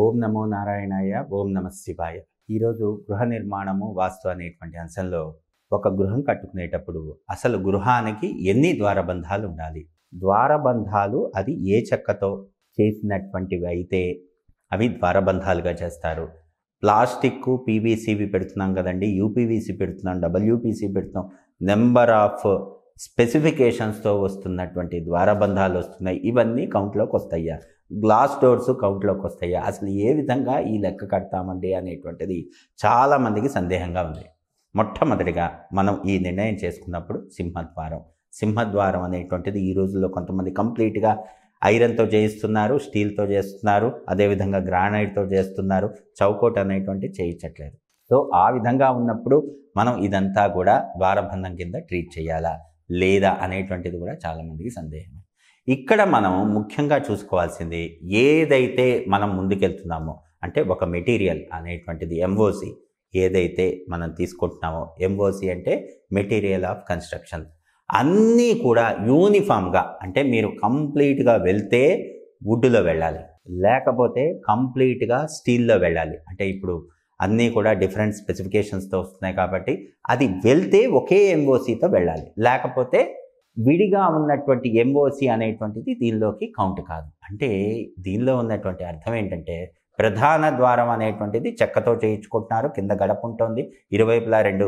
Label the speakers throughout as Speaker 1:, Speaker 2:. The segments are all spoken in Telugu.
Speaker 1: ఓం నమో నారాయణాయ ఓం నమ శివాయ ఈరోజు గృహ నిర్మాణము వాస్తు అనేటువంటి అంశంలో ఒక గృహం కట్టుకునేటప్పుడు అసలు గృహానికి ఎన్ని ద్వారబంధాలు ఉండాలి ద్వారబంధాలు అది ఏ చెక్కతో చేసినటువంటివి అయితే అవి ద్వారబంధాలుగా చేస్తారు ప్లాస్టిక్ పీవీసీవి పెడుతున్నాం కదండి యూపీవీసీ పెడుతున్నాం డబ్ల్యూపీసీ పెడుతున్నాం నెంబర్ ఆఫ్ స్పెసిఫికేషన్స్తో వస్తున్నటువంటి ద్వారబంధాలు వస్తున్నాయి ఇవన్నీ కౌంట్లోకి వస్తాయి గ్లాస్ డోర్స్ కౌంట్లోకి వస్తాయి అసలు ఏ విధంగా ఈ లెక్క కడతామండి అనేటువంటిది చాలామందికి సందేహంగా ఉంది మొట్టమొదటిగా మనం ఈ నిర్ణయం చేసుకున్నప్పుడు సింహద్వారం సింహద్వారం అనేటువంటిది ఈ రోజుల్లో కొంతమంది కంప్లీట్గా ఐరన్తో చేయిస్తున్నారు స్టీల్తో చేస్తున్నారు అదేవిధంగా గ్రానైట్తో చేస్తున్నారు చౌకోట్ అనేటువంటి చేయించట్లేదు సో ఆ విధంగా ఉన్నప్పుడు మనం ఇదంతా కూడా ద్వారబంధం కింద ట్రీట్ చేయాలా లేదా అనేటువంటిది కూడా చాలామందికి సందేహం ఇక్కడ మనం ముఖ్యంగా చూసుకోవాల్సింది ఏదైతే మనం ముందుకెళ్తున్నామో అంటే ఒక మెటీరియల్ అనేటువంటిది ఎంఓసి ఏదైతే మనం తీసుకుంటున్నామో ఎంఓసి అంటే మెటీరియల్ ఆఫ్ కన్స్ట్రక్షన్ అన్నీ కూడా యూనిఫామ్గా అంటే మీరు కంప్లీట్గా వెళ్తే వుడ్లో వెళ్ళాలి లేకపోతే కంప్లీట్గా స్టీల్లో వెళ్ళాలి అంటే ఇప్పుడు అన్నీ కూడా డిఫరెంట్ స్పెసిఫికేషన్స్తో వస్తున్నాయి కాబట్టి అది వెళ్తే ఒకే ఎంఓసీతో వెళ్ళాలి లేకపోతే విడిగా ఉన్నటువంటి ఎంఓసి అనేటువంటిది దీనిలోకి కౌంట్ కాదు అంటే దీనిలో ఉన్నటువంటి అర్థం ఏంటంటే ప్రధాన ద్వారం అనేటువంటిది చెక్కతో చేయించుకుంటున్నారు కింద గడప ఉంటుంది ఇరువైపులా రెండు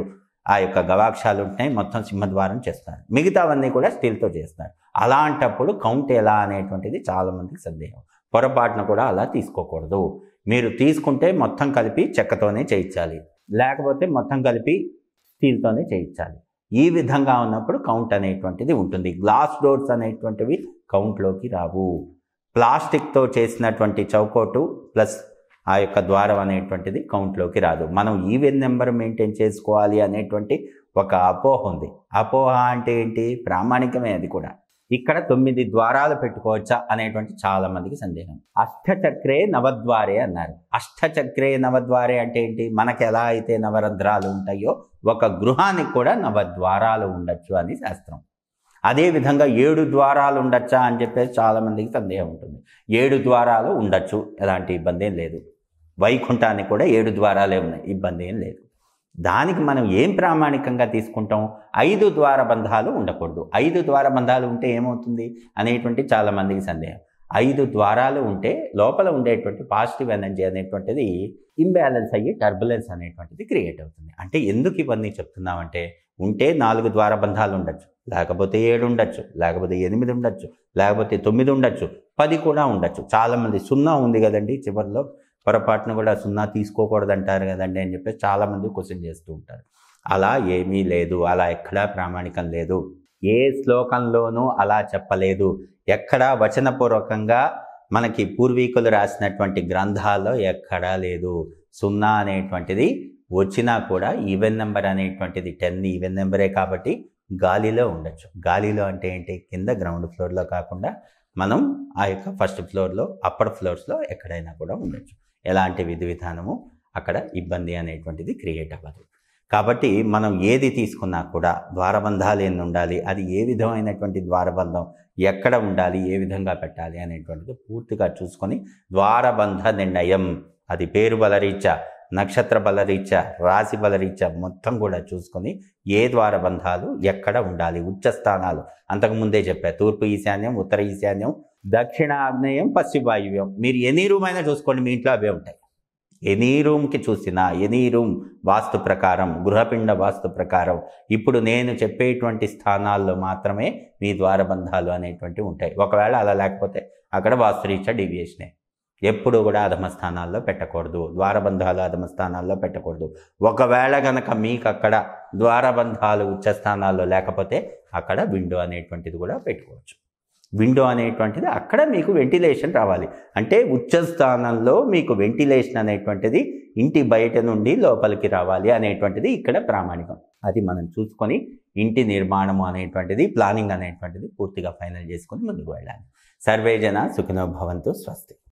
Speaker 1: ఆ యొక్క గవాక్షాలు ఉంటాయి మొత్తం సింహద్వారం చేస్తారు మిగతావన్నీ కూడా స్టీల్తో చేస్తారు అలాంటప్పుడు కౌంట్ ఎలా అనేటువంటిది చాలామందికి సందేహం పొరపాటున కూడా అలా తీసుకోకూడదు మీరు తీసుకుంటే మొత్తం కలిపి చెక్కతోనే చేయించాలి లేకపోతే మొత్తం కలిపి స్టీల్తోనే చేయించాలి ఈ విధంగా ఉన్నప్పుడు కౌంట్ అనేటువంటిది ఉంటుంది గ్లాస్ డోర్స్ అనేటువంటివి కౌంట్లోకి రావు ప్లాస్టిక్తో చేసినటువంటి చౌకోటు ప్లస్ ఆ యొక్క ద్వారం అనేటువంటిది కౌంట్లోకి రాదు మనం ఈవెన్ నెంబర్ మెయింటైన్ చేసుకోవాలి అనేటువంటి ఒక అపోహ ఉంది అపోహ అంటే ఏంటి ప్రామాణికమే అది కూడా ఇక్కడ తొమ్మిది ద్వారాలు పెట్టుకోవచ్చా అనేటువంటి చాలా మందికి సందేహం అష్టచక్రే నవద్వారే అన్నారు అష్టచక్రే నవద్వారే అంటే ఏంటి మనకు ఎలా అయితే నవరంధ్రాలు ఉంటాయో ఒక గృహానికి కూడా నవద్వారాలు ఉండొచ్చు అని శాస్త్రం అదేవిధంగా ఏడు ద్వారాలు ఉండొచ్చా అని చెప్పేసి చాలామందికి సందేహం ఉంటుంది ఏడు ద్వారాలు ఉండొచ్చు ఎలాంటి ఇబ్బంది ఏం లేదు వైకుంఠానికి కూడా ఏడు ద్వారాలే ఉన్నాయి ఇబ్బంది ఏం లేదు దానికి మనం ఏం ప్రామాణికంగా తీసుకుంటాం ఐదు ద్వార బంధాలు ఉండకూడదు ఐదు ద్వార బంధాలు ఉంటే ఏమవుతుంది అనేటువంటి చాలామందికి సందేహం ఐదు ద్వారాలు ఉంటే లోపల ఉండేటువంటి పాజిటివ్ ఎనర్జీ అనేటువంటిది ఇంబ్యాలెన్స్ అయ్యి టర్బులెన్స్ అనేటువంటిది క్రియేట్ అవుతుంది అంటే ఎందుకు ఇవన్నీ చెప్తున్నామంటే ఉంటే నాలుగు ద్వార బంధాలు ఉండొచ్చు లేకపోతే ఏడు ఉండొచ్చు లేకపోతే ఎనిమిది ఉండొచ్చు లేకపోతే తొమ్మిది ఉండొచ్చు పది కూడా ఉండొచ్చు చాలామంది సున్నా ఉంది కదండి చివరిలో పొరపాటున కూడా సున్నా తీసుకోకూడదు అంటారు కదండి అని చెప్పేసి చాలామంది క్వశ్చన్ చేస్తూ ఉంటారు అలా ఏమీ లేదు అలా ఎక్కడా ప్రామాణికం లేదు ఏ శ్లోకంలోనూ అలా చెప్పలేదు ఎక్కడా వచనపూర్వకంగా మనకి పూర్వీకులు రాసినటువంటి గ్రంథాల్లో ఎక్కడా లేదు సున్నా అనేటువంటిది వచ్చినా కూడా ఈవెన్ నెంబర్ అనేటువంటిది టెన్ ఈవెన్ నెంబరే కాబట్టి గాలిలో ఉండొచ్చు గాలిలో అంటే ఏంటి కింద గ్రౌండ్ ఫ్లోర్లో కాకుండా మనం ఆ యొక్క ఫస్ట్ ఫ్లోర్లో అప్పర్ ఫ్లోర్స్లో ఎక్కడైనా కూడా ఉండొచ్చు ఎలాంటి విధి విధానము అక్కడ ఇబ్బంది అనేటువంటిది క్రియేట్ అవ్వదు కాబట్టి మనం ఏది తీసుకున్నా కూడా ద్వారబంధాలు ఎన్ని ఉండాలి అది ఏ విధమైనటువంటి ద్వారబంధం ఎక్కడ ఉండాలి ఏ విధంగా పెట్టాలి అనేటువంటిది పూర్తిగా చూసుకొని ద్వారబంధ నిర్ణయం అది పేరు బలరీత్యా నక్షత్ర బలరీత్యా రాశి బలరీత్యా మొత్తం కూడా చూసుకొని ఏ ద్వారబంధాలు ఎక్కడ ఉండాలి ఉచ్చస్థానాలు స్థానాలు అంతకుముందే చెప్పా తూర్పు ఈశాన్యం ఉత్తర ఈశాన్యం దక్షిణ ఆగ్నేయం పశ్చిమ వాయువ్యం మీరు ఎనీ రూమ్ అయినా చూసుకోండి మీ ఇంట్లో అవే ఉంటాయి ఎనీ రూమ్కి చూసినా ఎనీ రూమ్ వాస్తు ప్రకారం గృహపిండ వాస్తు ప్రకారం ఇప్పుడు నేను చెప్పేటువంటి స్థానాల్లో మాత్రమే మీ ద్వారబంధాలు అనేటువంటివి ఉంటాయి ఒకవేళ అలా లేకపోతే అక్కడ వాస్తురీత్యా డీవియేషనే ఎప్పుడు కూడా అధమ స్థానాల్లో పెట్టకూడదు ద్వారబంధాలు అధమ స్థానాల్లో పెట్టకూడదు ఒకవేళ కనుక మీకు అక్కడ ద్వారబంధాలు ఉచ్చ స్థానాల్లో లేకపోతే అక్కడ విండో అనేటువంటిది కూడా పెట్టుకోవచ్చు విండో అనేటువంటిది అక్కడ మీకు వెంటిలేషన్ రావాలి అంటే ఉచ్చ స్థానంలో మీకు వెంటిలేషన్ అనేటువంటిది ఇంటి బయట నుండి లోపలికి రావాలి అనేటువంటిది ఇక్కడ ప్రామాణికం అది మనం చూసుకొని ఇంటి నిర్మాణము అనేటువంటిది ప్లానింగ్ అనేటువంటిది పూర్తిగా ఫైనల్ చేసుకొని ముందుకు వెళ్ళాలి సర్వేజన సుఖినోభవంతో స్వస్తి